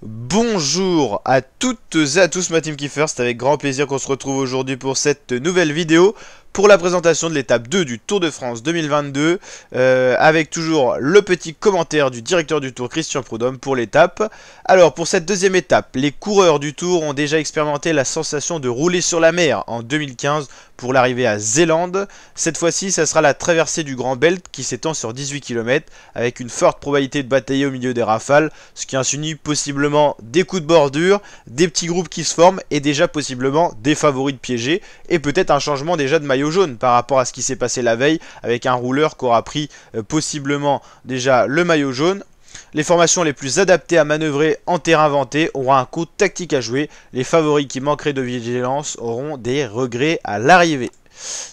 Bonjour à toutes et à tous ma team Keefer c'est avec grand plaisir qu'on se retrouve aujourd'hui pour cette nouvelle vidéo pour la présentation de l'étape 2 du Tour de France 2022, euh, avec toujours le petit commentaire du directeur du Tour, Christian Prudhomme, pour l'étape. Alors, pour cette deuxième étape, les coureurs du Tour ont déjà expérimenté la sensation de rouler sur la mer en 2015 pour l'arrivée à Zélande. Cette fois-ci, ça sera la traversée du Grand Belt qui s'étend sur 18 km avec une forte probabilité de batailler au milieu des rafales, ce qui insinue possiblement des coups de bordure, des petits groupes qui se forment et déjà possiblement des favoris de piégés et peut-être un changement déjà de maillot jaune par rapport à ce qui s'est passé la veille avec un rouleur qui aura pris euh, possiblement déjà le maillot jaune. Les formations les plus adaptées à manœuvrer en terrain vanté auront un coup tactique à jouer. Les favoris qui manqueraient de vigilance auront des regrets à l'arrivée.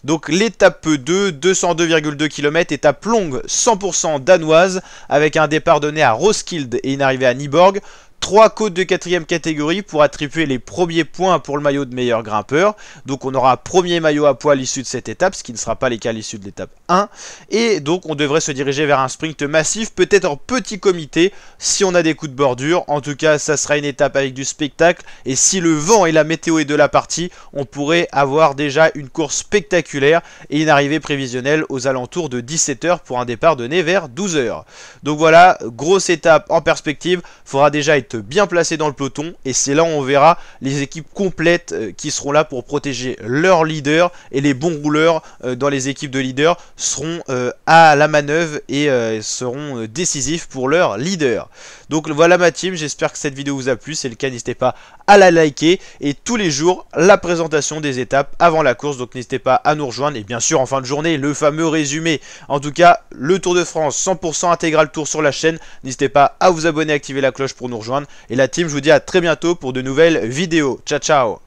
Donc l'étape 2, 202,2 km, étape longue, 100% danoise, avec un départ donné à Roskilde et une arrivée à Niborg. Trois côtes de quatrième catégorie pour attribuer les premiers points pour le maillot de meilleur grimpeur. Donc on aura un premier maillot à poids à l'issue de cette étape, ce qui ne sera pas les cas à l'issue de l'étape 1. Et donc on devrait se diriger vers un sprint massif, peut-être en petit comité, si on a des coups de bordure. En tout cas, ça sera une étape avec du spectacle. Et si le vent et la météo est de la partie, on pourrait avoir déjà une course spectaculaire et une arrivée prévisionnelle aux alentours de 17h pour un départ donné vers 12h. Donc voilà, grosse étape en perspective. Faudra déjà être bien placé dans le peloton. Et c'est là où on verra les équipes complètes euh, qui seront là pour protéger leur leader. Et les bons rouleurs euh, dans les équipes de leaders seront euh, à la manœuvre et seront décisifs pour leur leader. Donc voilà ma team, j'espère que cette vidéo vous a plu. c'est le cas, n'hésitez pas à la liker. Et tous les jours, la présentation des étapes avant la course. Donc n'hésitez pas à nous rejoindre. Et bien sûr, en fin de journée, le fameux résumé. En tout cas, le Tour de France 100% intégral tour sur la chaîne. N'hésitez pas à vous abonner, activer la cloche pour nous rejoindre. Et la team, je vous dis à très bientôt pour de nouvelles vidéos. Ciao, ciao